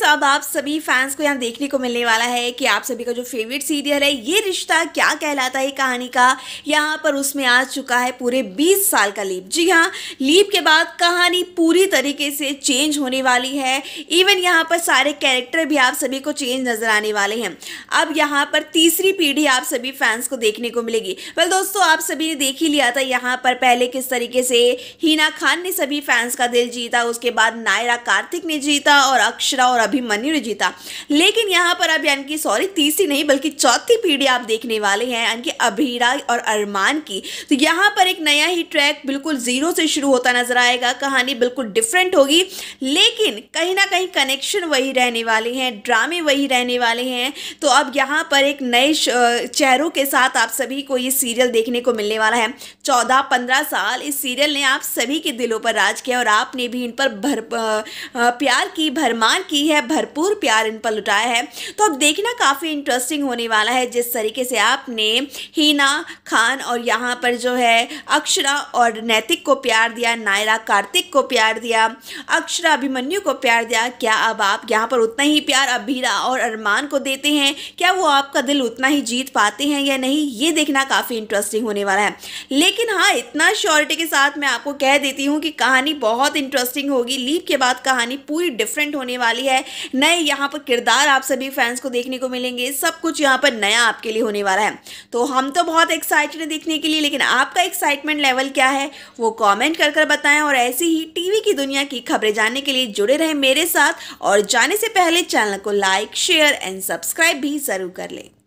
friends अब आप सभी फैंस को यहाँ देखने को मिलने वाला है कि आप सभी का जो फेवरेट सीरियल है ये रिश्ता क्या कहलाता है कहानी का यहाँ पर उसमें आ चुका है पूरे 20 साल का लीप जी हाँ लीप के बाद कहानी पूरी तरीके से चेंज होने वाली है इवन यहाँ पर सारे कैरेक्टर भी आप सभी को चेंज नज़र आने वाले हैं अब यहाँ पर तीसरी पीढ़ी आप सभी फैंस को देखने को मिलेगी वेल दोस्तों आप सभी ने देख ही लिया था यहाँ पर पहले किस तरीके से हीना खान ने सभी फैंस का दिल जीता उसके बाद नायरा कार्तिक ने जीता और अक्षरा और अभिमन्यु ने जीता लेकिन यहाँ पर अब यानी कि सॉरी तीसरी नहीं बल्कि चौथी पीढ़ी आप देखने वाले हैं यानी कि अभीरा और अरमान की तो यहाँ पर एक नया ही ट्रैक बिल्कुल ज़ीरो से शुरू होता नजर आएगा कहानी बिल्कुल डिफरेंट होगी लेकिन कहीं ना कहीं कनेक्शन वही रहने वाले हैं ड्रामे वही रहने वाले हैं तो अब यहाँ पर एक नए चेहरों के साथ आप सभी को ये सीरियल देखने को मिलने वाला है चौदह पंद्रह साल इस सीरियल ने आप सभी के दिलों पर राज किया और आपने भी इन पर भर प्यार की भरमार की है है भरपूर प्यार इन पर लुटाया है तो अब देखना काफ़ी इंटरेस्टिंग होने वाला है जिस तरीके से आपने हीना खान और यहाँ पर जो है अक्षरा और नैतिक को प्यार दिया नायरा कार्तिक को प्यार दिया अक्षरा अभिमन्यु को प्यार दिया क्या अब आप यहाँ पर उतना ही प्यार अभीरा और अरमान को देते हैं क्या वो आपका दिल उतना ही जीत पाते हैं या नहीं ये देखना काफ़ी इंटरेस्टिंग होने वाला है लेकिन हाँ इतना श्योरिटी के साथ मैं आपको कह देती हूँ कि कहानी बहुत इंटरेस्टिंग होगी लीप के बाद कहानी पूरी डिफरेंट होने वाली है नए यहाँ पर किरदार आप सभी फैंस को देखने को मिलेंगे सब कुछ यहाँ पर नया आपके लिए होने वाला है तो हम तो बहुत एक्साइटेड हैं देखने के लिए लेकिन आपका एक्साइटमेंट लेवल क्या है वो कॉमेंट कर कर बताएं और ऐसी ही टीवी की दुनिया की खबरें जानने के लिए जुड़े रहें मेरे साथ और जाने से पहले चैनल को लाइक शेयर एंड सब्सक्राइब भी ज़रूर कर लें